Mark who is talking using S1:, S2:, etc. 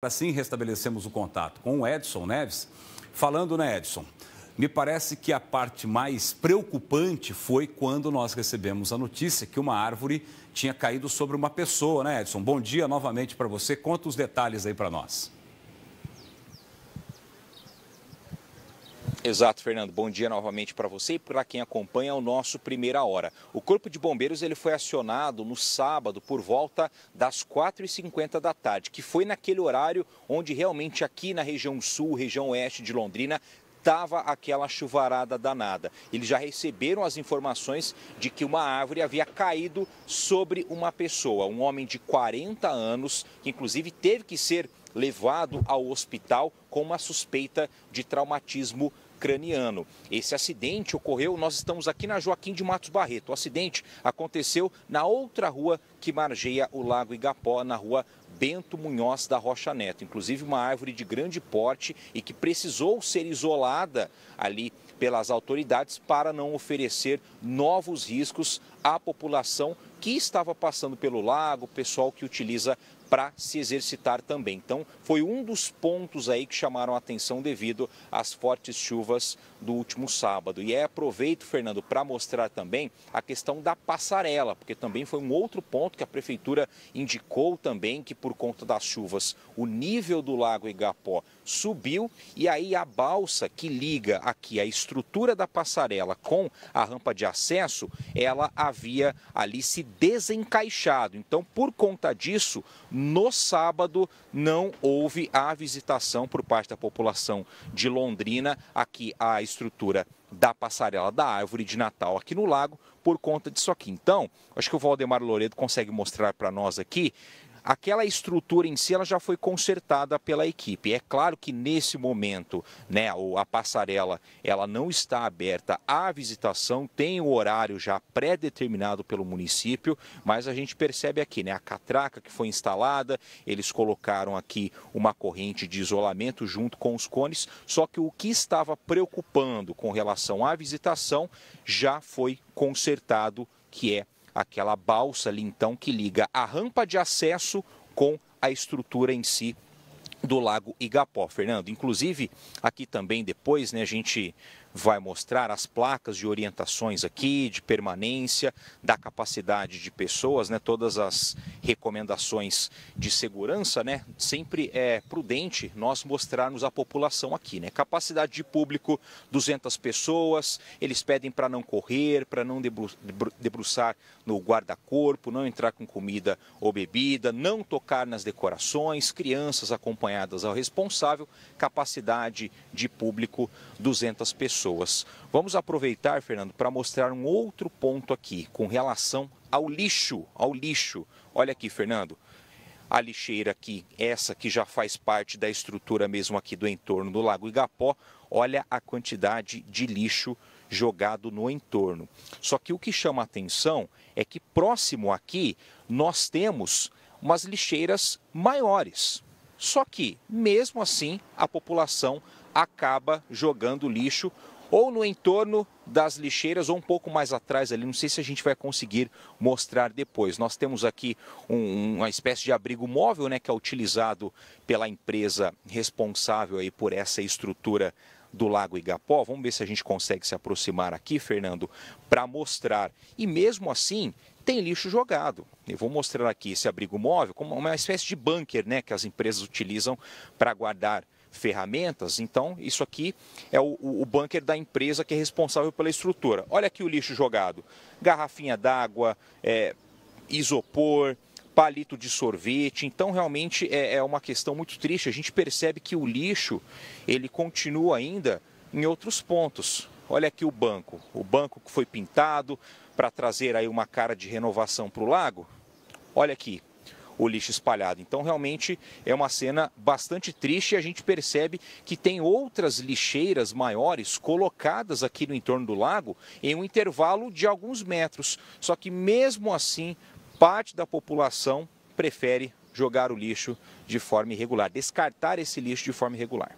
S1: Assim restabelecemos o contato com o Edson Neves. Falando, né, Edson? Me parece que a parte mais preocupante foi quando nós recebemos a notícia que uma árvore tinha caído sobre uma pessoa, né, Edson? Bom dia novamente para você. Conta os detalhes aí para nós. Exato, Fernando. Bom dia novamente para você e para quem acompanha o nosso Primeira Hora. O Corpo de Bombeiros ele foi acionado no sábado por volta das 4h50 da tarde, que foi naquele horário onde realmente aqui na região sul, região oeste de Londrina, estava aquela chuvarada danada. Eles já receberam as informações de que uma árvore havia caído sobre uma pessoa, um homem de 40 anos, que inclusive teve que ser levado ao hospital com uma suspeita de traumatismo Ucraniano. Esse acidente ocorreu, nós estamos aqui na Joaquim de Matos Barreto. O acidente aconteceu na outra rua que margeia o Lago Igapó, na rua Bento Munhoz da Rocha Neto. Inclusive, uma árvore de grande porte e que precisou ser isolada ali pelas autoridades para não oferecer novos riscos à população que estava passando pelo lago, pessoal que utiliza para se exercitar também. Então, foi um dos pontos aí que chamaram a atenção devido às fortes chuvas do último sábado. E é aproveito, Fernando, para mostrar também a questão da passarela, porque também foi um outro ponto que a prefeitura indicou também que por conta das chuvas o nível do lago Igapó subiu e aí a balsa que liga aqui a estrutura da passarela com a rampa de acesso, ela havia ali se desencaixado. Então, por conta disso, no sábado, não houve a visitação por parte da população de Londrina aqui à estrutura da passarela da árvore de Natal aqui no lago por conta disso aqui. Então, acho que o Valdemar Loredo consegue mostrar para nós aqui aquela estrutura em si ela já foi consertada pela equipe. É claro que nesse momento, né, a passarela ela não está aberta à visitação, tem o horário já pré-determinado pelo município, mas a gente percebe aqui, né, a catraca que foi instalada, eles colocaram aqui uma corrente de isolamento junto com os cones, só que o que estava preocupando com relação à visitação já foi consertado, que é aquela balsa ali então que liga a rampa de acesso com a estrutura em si do Lago Igapó, Fernando. Inclusive, aqui também depois, né, a gente vai mostrar as placas de orientações aqui, de permanência, da capacidade de pessoas, né? Todas as recomendações de segurança, né? Sempre é prudente nós mostrarmos à população aqui, né? Capacidade de público, 200 pessoas, eles pedem para não correr, para não debru debruçar no guarda-corpo, não entrar com comida ou bebida, não tocar nas decorações, crianças acompanhadas ao responsável, capacidade de público, 200 pessoas pessoas. Vamos aproveitar, Fernando, para mostrar um outro ponto aqui com relação ao lixo, ao lixo. Olha aqui, Fernando. A lixeira aqui, essa que já faz parte da estrutura mesmo aqui do entorno do Lago Igapó, olha a quantidade de lixo jogado no entorno. Só que o que chama atenção é que próximo aqui nós temos umas lixeiras maiores. Só que, mesmo assim, a população acaba jogando lixo ou no entorno das lixeiras ou um pouco mais atrás ali. Não sei se a gente vai conseguir mostrar depois. Nós temos aqui um, uma espécie de abrigo móvel, né, que é utilizado pela empresa responsável aí por essa estrutura do Lago Igapó. Vamos ver se a gente consegue se aproximar aqui, Fernando, para mostrar. E mesmo assim, tem lixo jogado. Eu vou mostrar aqui esse abrigo móvel como uma espécie de bunker, né, que as empresas utilizam para guardar ferramentas. Então, isso aqui é o, o bunker da empresa que é responsável pela estrutura. Olha aqui o lixo jogado: garrafinha d'água, é, isopor, palito de sorvete. Então, realmente é, é uma questão muito triste. A gente percebe que o lixo ele continua ainda em outros pontos. Olha aqui o banco, o banco que foi pintado para trazer aí uma cara de renovação para o lago. Olha aqui, o lixo espalhado. Então, realmente é uma cena bastante triste e a gente percebe que tem outras lixeiras maiores colocadas aqui no entorno do lago em um intervalo de alguns metros. Só que, mesmo assim, parte da população prefere jogar o lixo de forma irregular, descartar esse lixo de forma irregular.